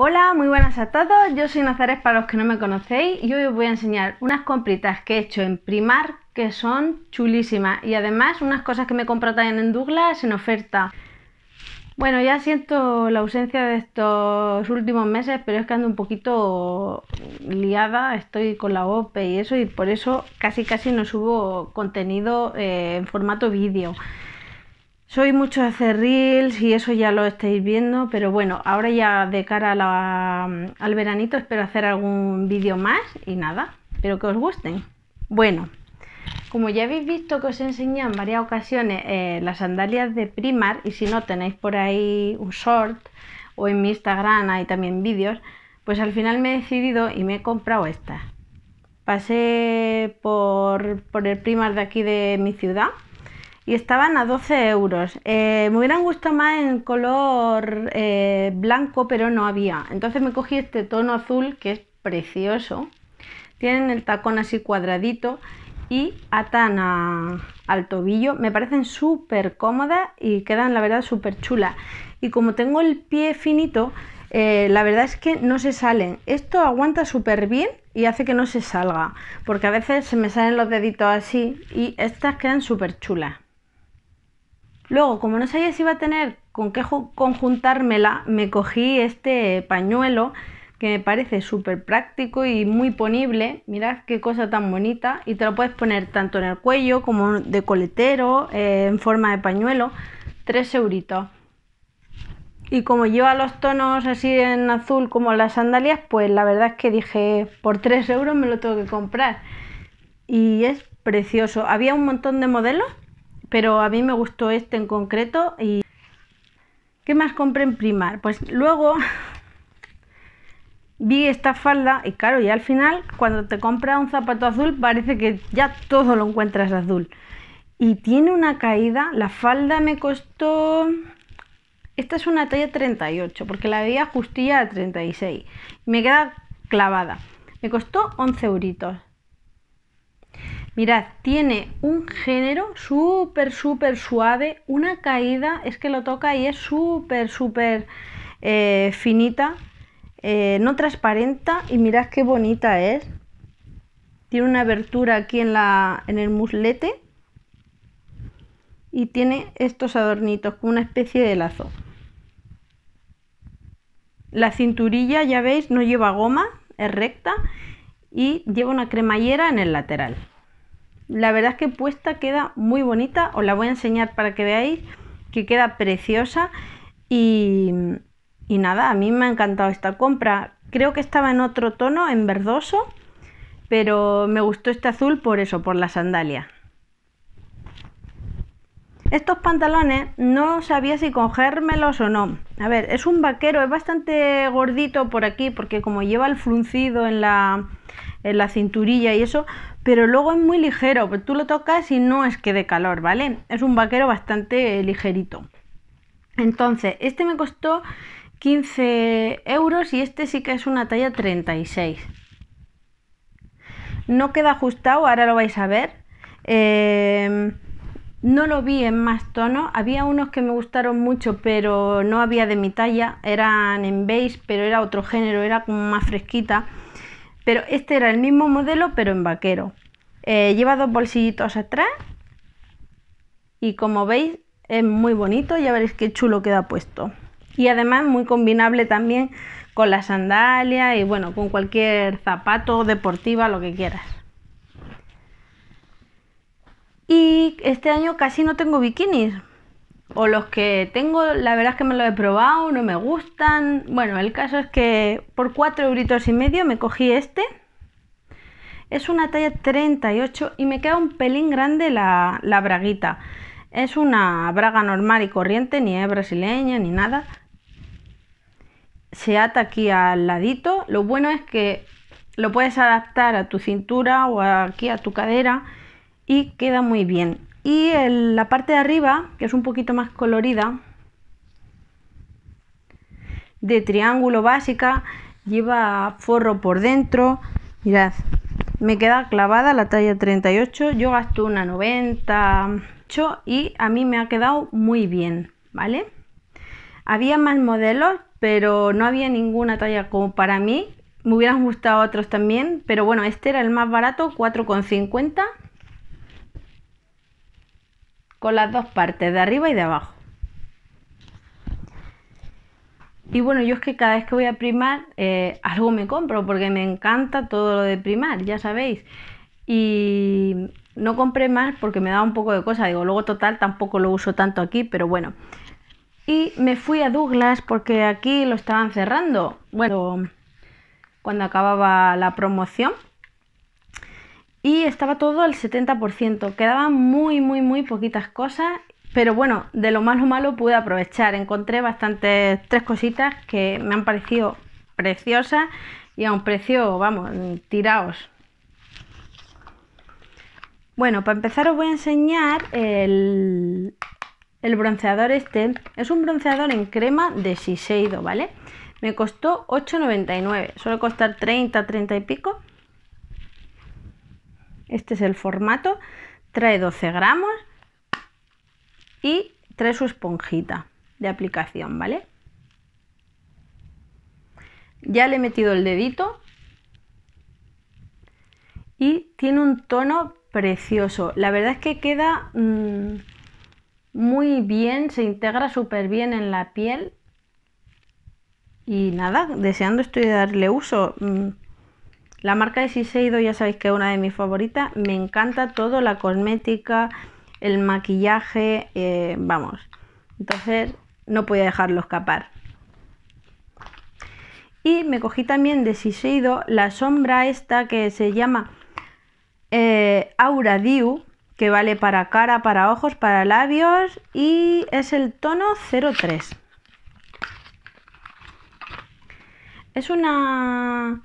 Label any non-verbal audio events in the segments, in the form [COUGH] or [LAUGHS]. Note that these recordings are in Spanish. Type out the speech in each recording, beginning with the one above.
Hola, muy buenas a todos. Yo soy Nazares para los que no me conocéis y hoy os voy a enseñar unas compritas que he hecho en Primar que son chulísimas y además unas cosas que me comprado también en Douglas en oferta. Bueno, ya siento la ausencia de estos últimos meses, pero es que ando un poquito liada, estoy con la OPE y eso y por eso casi casi no subo contenido eh, en formato vídeo. Soy mucho de hacer reels y eso ya lo estáis viendo, pero bueno, ahora ya de cara al veranito espero hacer algún vídeo más y nada, espero que os gusten. Bueno, como ya habéis visto que os enseñé en varias ocasiones eh, las sandalias de Primar y si no tenéis por ahí un short o en mi Instagram hay también vídeos, pues al final me he decidido y me he comprado estas. Pasé por, por el Primar de aquí de mi ciudad y estaban a 12 euros. Eh, me hubieran gustado más en color eh, blanco, pero no había. Entonces me cogí este tono azul que es precioso. Tienen el tacón así cuadradito y atan al tobillo. Me parecen súper cómodas y quedan la verdad súper chulas. Y como tengo el pie finito, eh, la verdad es que no se salen. Esto aguanta súper bien y hace que no se salga, porque a veces se me salen los deditos así y estas quedan súper chulas. Luego, como no sabía si iba a tener con qué conjuntármela, me cogí este pañuelo que me parece súper práctico y muy ponible. Mirad qué cosa tan bonita. Y te lo puedes poner tanto en el cuello como de coletero, eh, en forma de pañuelo. 3 euritos. Y como lleva los tonos así en azul como las sandalias, pues la verdad es que dije, por 3 euros me lo tengo que comprar. Y es precioso. Había un montón de modelos pero a mí me gustó este en concreto y ¿qué más compré en Primar? Pues luego vi esta falda y claro, ya al final cuando te compras un zapato azul parece que ya todo lo encuentras azul. Y tiene una caída, la falda me costó esta es una talla 38 porque la veía justilla a 36. Me queda clavada. Me costó 11 euritos. Mirad, tiene un género súper, súper suave, una caída, es que lo toca y es súper, súper eh, finita, eh, no transparenta y mirad qué bonita es. Tiene una abertura aquí en, en el muslete y tiene estos adornitos como una especie de lazo. La cinturilla, ya veis, no lleva goma, es recta y lleva una cremallera en el lateral. La verdad es que puesta queda muy bonita, os la voy a enseñar para que veáis que queda preciosa y, nada, a mí me ha encantado esta compra. Creo que estaba en otro tono, en verdoso, pero me gustó este azul por eso, por la sandalia. Estos pantalones no sabía si cogérmelos o no. A ver, es un vaquero, es bastante gordito por aquí porque como lleva el fruncido en la, en la cinturilla y eso, pero luego es muy ligero, pues tú lo tocas y no es que de calor, ¿vale? Es un vaquero bastante eh, ligerito. Entonces, este me costó 15 euros y este sí que es una talla 36. No queda ajustado, ahora lo vais a ver. Em, no lo vi en más tono Había unos que me gustaron mucho, pero no había de mi talla. Eran en beige, pero era otro género, era como más fresquita. Pero este era el mismo modelo, pero en vaquero. Eh, lleva dos bolsillitos atrás. Y como veis, es muy bonito. Ya veréis qué chulo queda puesto. Y además muy combinable también con la sandalia y bueno, con cualquier zapato, deportiva, lo que quieras. Y este año casi no tengo bikinis o los que tengo, la verdad es que me lo he probado, no me gustan. Bueno, el caso es que por 4 euros y medio me cogí este. Es una talla 38 y me queda un pelín grande la, la braguita. Es una braga normal y corriente, ni es brasileña ni nada. Se ata aquí al ladito. Lo bueno es que lo puedes adaptar a tu cintura o aquí a tu cadera y queda muy bien. Y la parte de arriba, que es un poquito más colorida, de triángulo básica, lleva forro por dentro. Mirad, me queda clavada la talla 38, yo gasto una 98 y a mí me ha quedado muy bien, ¿vale? Había más modelos, pero no había ninguna talla como para mí. Me hubieran gustado otros también, pero bueno, este era el más barato, 4,50 con las dos partes, de arriba y de abajo. Y bueno, yo es que cada vez que voy a primar, eh, algo me compro porque me encanta todo lo de primar, ya sabéis. Y no compré más porque me daba un poco de cosa. Digo, luego total tampoco lo uso tanto aquí, pero bueno. Y me fui a Douglas porque aquí lo estaban cerrando. Bueno, cuando acababa la promoción y estaba todo al 70%. Quedaban muy, muy, muy poquitas cosas, pero bueno, de lo malo malo pude aprovechar. Encontré bastantes tres cositas que me han parecido preciosas y a un precio, vamos, tiraos. Bueno, para empezar os voy a enseñar el, el bronceador este. Es un bronceador en crema de Siseido. ¿vale? Me costó 8,99. Suele costar 30, 30 y pico. Este es el formato, trae 12 gramos y trae su esponjita de aplicación, ¿vale? Ya le he metido el dedito y tiene un tono precioso. La verdad es que queda mm, muy bien, se integra súper bien en la piel. Y nada, deseando estoy darle uso. Mm, la marca de Siseido, ya sabéis que es una de mis favoritas. Me encanta todo, la cosmética, el maquillaje, eh, vamos. Entonces no podía dejarlo escapar. Y me cogí también de Siseido la sombra esta que se llama eh, Aura Dew, que vale para cara, para ojos, para labios y es el tono 03. Es una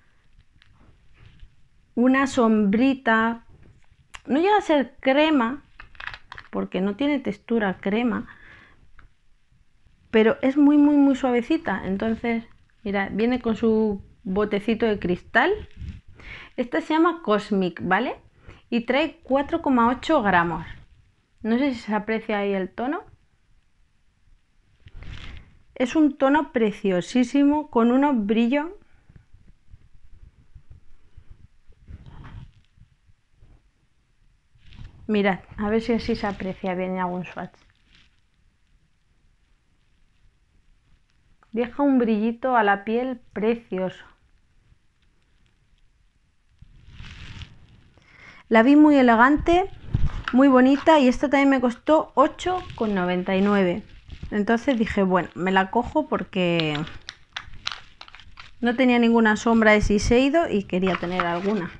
una sombrita, no llega a ser crema, porque no tiene textura crema, pero es muy, muy, muy suavecita. Entonces, mira, viene con su botecito de cristal. Esta se llama Cosmic, ¿vale? Y trae 4,8 gramos. No sé si se aprecia ahí el tono. Es un tono preciosísimo con unos brillos Mirad, a ver si así se aprecia bien en algún swatch. Deja un brillito a la piel precioso. La vi muy elegante, muy bonita y esta también me costó 8,99. Entonces dije, bueno, me la cojo porque no tenía ninguna sombra de siseido y quería tener alguna.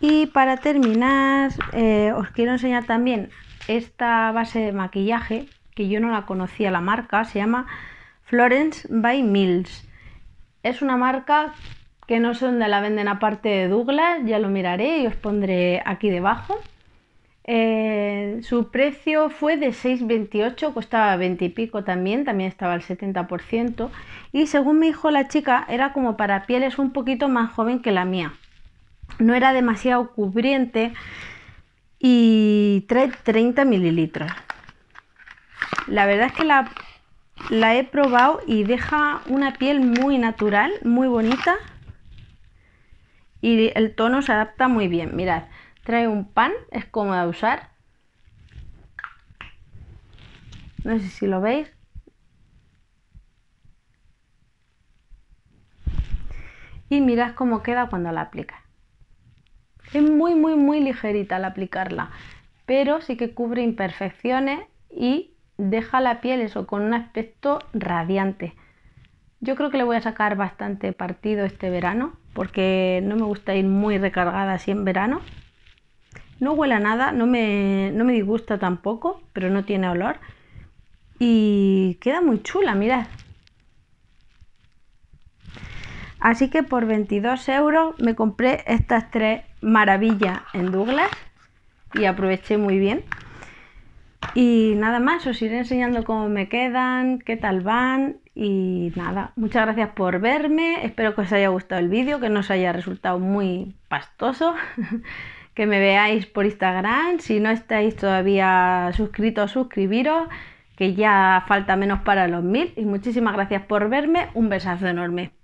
Y para terminar, eh, os quiero enseñar también esta base de maquillaje, que yo no la conocía la marca, se llama Florence by Mills. Es una marca que no sé dónde la venden aparte de Douglas, ya lo miraré y os pondré aquí debajo. Eh, su precio fue de 6,28, costaba 20 y pico también, también estaba al 70%. Y según me dijo la chica, era como para pieles un poquito más joven que la mía no era demasiado cubriente y trae 30 mililitros. La verdad es que la, he probado y deja una piel muy natural, muy bonita y el tono se adapta muy bien. Mirad, trae un pan, es cómoda de usar. No sé si lo veis. Y mirad cómo queda cuando la aplicas. Es muy, muy, muy ligerita al aplicarla, pero sí que cubre imperfecciones y deja la piel eso con un aspecto radiante. Yo creo que le voy a sacar bastante partido este verano porque no me gusta ir muy recargada así en verano. No huele nada, no me, no me disgusta tampoco, pero no tiene olor. Y queda muy chula, mirad. Así que por 22 euros me compré estas tres maravilla en Douglas y aproveché muy bien. Y nada más, os iré enseñando cómo me quedan, qué tal van y nada, muchas gracias por verme, espero que os haya gustado el vídeo, que no os haya resultado muy pastoso, [LAUGHS] que me veáis por Instagram, si no estáis todavía suscritos, suscribiros, que ya falta menos para los mil y muchísimas gracias por verme, un besazo enorme.